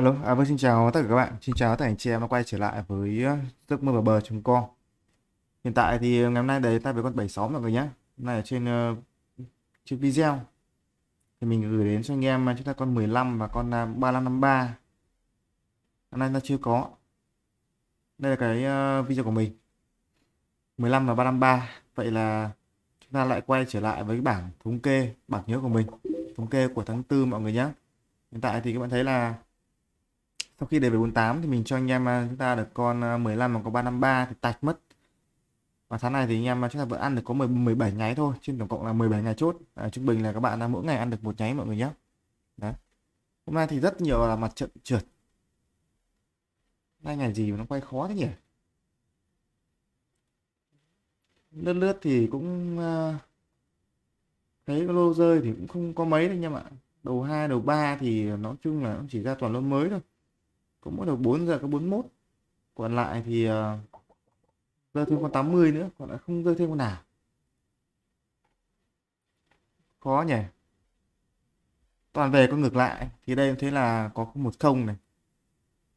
Alo, à, vâng xin chào tất cả các bạn, xin chào tất cả anh chị em đã quay trở lại với ờ, giấc mơ bờ bờ chúng con Hiện tại thì ờ, ngày hôm nay đấy ta về con 76 mọi người nhé Hôm nay ở trên uh, ờ, trên video thì mình gửi đến cho anh em chúng ta con 15 và con 3553 Hôm nay ta chưa có Đây là cái uh, video của mình 15 và 353 Vậy là chúng ta lại quay trở lại với bảng thống kê, bảng nhớ của mình Thống kê của tháng 4 mọi người nhé Hiện tại thì các bạn thấy là sau khi đề về 48 thì mình cho anh em à, chúng ta được con 15 à, mà có 353 thì tạch mất và tháng này thì anh em à, chúng ta vẫn ăn được có 17 nháy thôi trên tổng cộng là 17 ngày chốt à, trung bình là các bạn là mỗi ngày ăn được một nháy mọi người nhé đấy hôm nay thì rất nhiều là mặt trận trượt nay ngày gì mà nó quay khó thế nhỉ lướt lướt thì cũng uh, thấy lô rơi thì cũng không có mấy đâu anh em ạ đầu 2, đầu 3 thì nói chung là chỉ ra toàn lô mới thôi cũng bắt đầu 4 giờ có 41 còn lại thì uh, rơi thêm con 80 nữa còn lại không rơi thêm con nào khó nhỉ toàn về con ngược lại thì đây thế là có 10 này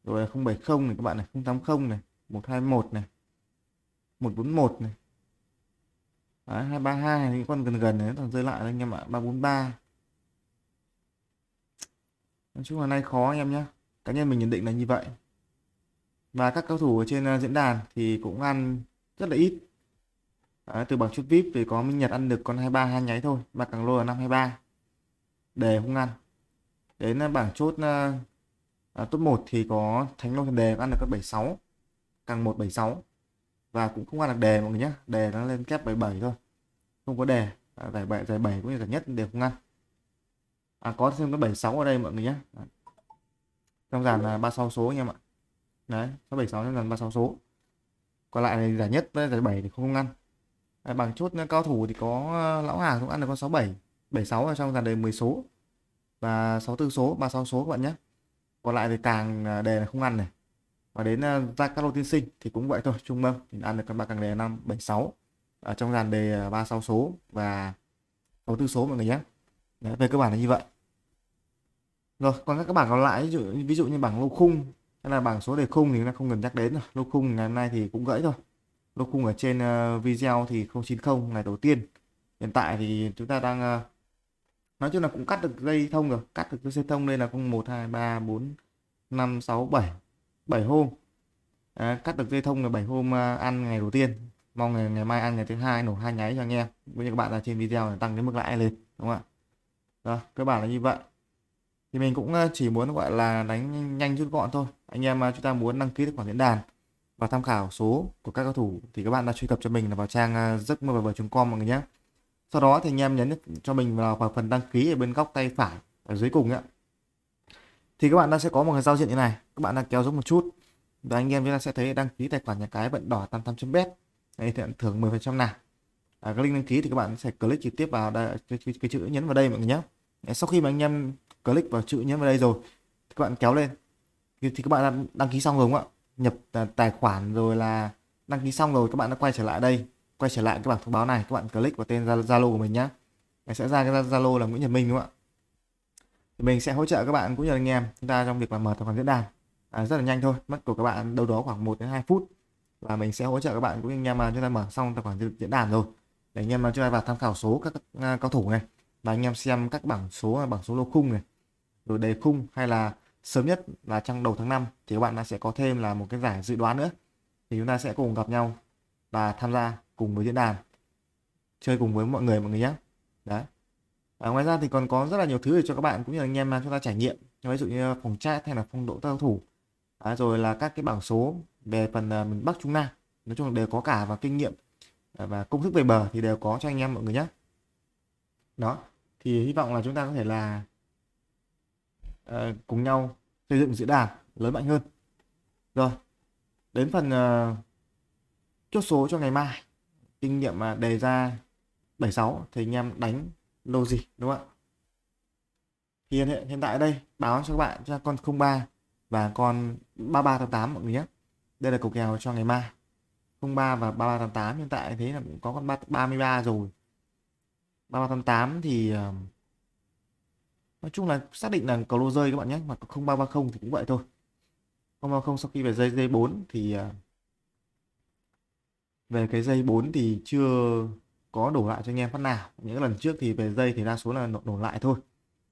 rồi 070 này các bạn này 080 này 121 này 141 này Đấy, 232 những con gần gần đấy toàn rơi lại anh em ạ 343 nói chung là nay khó anh em nhé cá nhân mình nhận định là như vậy và các cao thủ ở trên ờ, diễn đàn thì cũng ăn rất là ít à, từ bảng chút vip thì có minh nhật ăn được con 23 hai nháy thôi mà càng lô là 523 đề không ăn đến ờ, bảng chốt à, top 1 thì có thánh long đề ăn được con 76 càng 176 và cũng không ăn được đề mọi người nhé đề nó lên kép 77 thôi không có đề à, giải 7 giải 7 cũng như giải nhất đều không ăn à, có thêm cái 76 ở đây mọi người nhé trong dàn là 36 số anh em ạ đấy 676 trong dàn 36 số còn lại này giải nhất giải 7 thì không ăn đấy, bằng chút cao thủ thì có ờ, lão hà cũng ăn được con 67 76 ở trong dàn đề 10 số và 64 số 36 số các bạn nhé còn lại thì càng ờ, đề là không ăn này và đến ờ, ra các lô tiên sinh thì cũng vậy thôi trung âm thì ăn được con ba càng đề 576 ở trong dàn đề 36 số và 64 số mọi người nhé Đấy, về cơ bản là như vậy rồi còn các bảng còn lại ví dụ, như bảng lô khung hay là bảng số đề khung thì chúng ta không cần nhắc đến rồi lô khung ngày hôm nay thì cũng gãy thôi lô khung ở trên ờ, video thì 090 ngày đầu tiên hiện tại thì chúng ta đang ờ, nói chung là cũng cắt được dây thông rồi cắt được dây thông đây là không một hai ba bốn năm sáu bảy bảy hôm à, cắt được dây thông là bảy hôm ờ, ăn ngày đầu tiên mong ngày, ngày mai ăn ngày thứ hai nổ hai nháy cho anh em với các bạn là trên video tăng cái mức lãi lên đúng không ạ cơ bản là như vậy thì mình cũng ờ, chỉ muốn gọi là đánh nhanh rút gọn thôi anh em ờ, chúng ta muốn đăng ký tài khoản diễn đàn và tham khảo số của các cầu thủ thì các bạn đã truy cập cho mình là vào trang ờ, giấc mơ chúng com mọi người nhé sau đó thì anh em nhấn cho mình vào phần đăng ký ở bên góc tay phải ở dưới cùng ạ thì các bạn đã sẽ có một cái giao diện như này các bạn đang kéo xuống một chút và anh em chúng ta sẽ thấy đăng ký tài khoản nhà cái vận đỏ 88 bet đây thì thưởng 10 phần trăm nào à, cái link đăng ký thì các bạn sẽ click trực tiếp vào đây, cái, cái, cái chữ nhấn vào đây mọi người nhé sau khi mà anh em click vào chữ nhé vào đây rồi thì các bạn kéo lên thì, thì các bạn đã đăng ký xong rồi đúng không ạ nhập tài khoản rồi là đăng ký xong rồi các bạn đã quay trở lại đây quay trở lại cái bảng thông báo này các bạn click vào tên zalo của mình nhé sẽ ra cái zalo là nguyễn nhật minh đúng không ạ thì mình sẽ hỗ trợ các bạn cũng như anh em chúng ta trong việc là mở tài khoản diễn đàn à, rất là nhanh thôi mất của các bạn đâu đó khoảng 1 đến 2 phút và mình sẽ hỗ trợ các bạn cũng như anh em mà chúng ta mở xong tài khoản diễn đàn rồi để anh em mà chúng ta vào tham khảo số các, các uh, cao thủ này và anh em xem các bảng số bảng số lô khung này rồi đề khung hay là sớm nhất là trong đầu tháng 5 thì các bạn sẽ có thêm là một cái giải dự đoán nữa thì chúng ta sẽ cùng gặp nhau và tham gia cùng với diễn đàn chơi cùng với mọi người mọi người nhé đấy à, ngoài ra thì còn có rất là nhiều thứ để cho các bạn cũng như là anh em mà chúng ta trải nghiệm ví dụ như phòng chat hay là phong độ tao thủ à, rồi là các cái bảng số về phần uh, miền Bắc Trung Nam nói chung là đều có cả và kinh nghiệm à, và công thức về bờ thì đều có cho anh em mọi người nhé đó thì hy vọng là chúng ta có thể là Ờ, cùng nhau xây dựng diễn đàn lớn mạnh hơn rồi đến phần ờ, chốt số cho ngày mai kinh nghiệm mà đề ra 76 thì anh em đánh lô gì đúng không ạ hiện hiện hiện tại đây báo cho các bạn cho con 03 và con tháng 3388 mọi người nhé đây là cầu kèo cho ngày mai 03 và tháng 3388 hiện tại thế là cũng có con 33 rồi tháng 3388 thì uh, nói chung là xác định là cầu lô rơi các bạn nhé mặt 0330 thì cũng vậy thôi 030 sau khi về dây dây 4 thì à, về cái dây 4 thì chưa có đổ lại cho anh em phát nào những lần trước thì về dây thì đa số là đổ đổ lại thôi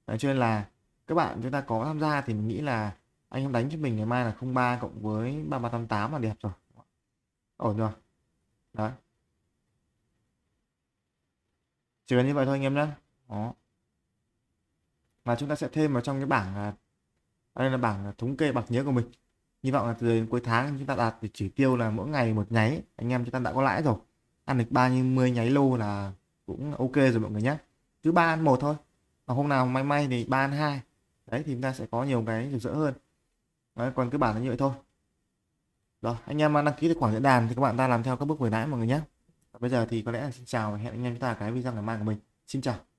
Đấy, cho nên là các bạn chúng ta có tham gia thì mình nghĩ là anh em đánh cho mình ngày mai là 03 cộng với 3388 là đẹp rồi ổn rồi đó. chỉ cần như vậy thôi anh em nhé đó và chúng ta sẽ thêm vào trong cái bảng à, đây là bảng à, thống kê bạc nhớ của mình hy vọng là từ đến cuối tháng chúng ta đạt được chỉ tiêu là mỗi ngày một nháy anh em chúng ta đã có lãi rồi ăn được ba mươi nháy lô là cũng ok rồi mọi người nhé cứ ba ăn một thôi mà hôm nào may may thì ba ăn hai đấy thì chúng ta sẽ có nhiều cái rực rỡ hơn đấy, còn cái bảng là như vậy thôi rồi anh em đăng ký được khoảng diễn đàn thì các bạn ta làm theo các bước hồi nãy mọi người nhé bây giờ thì có lẽ là xin chào và hẹn anh em chúng ta cái video ngày mai của mình xin chào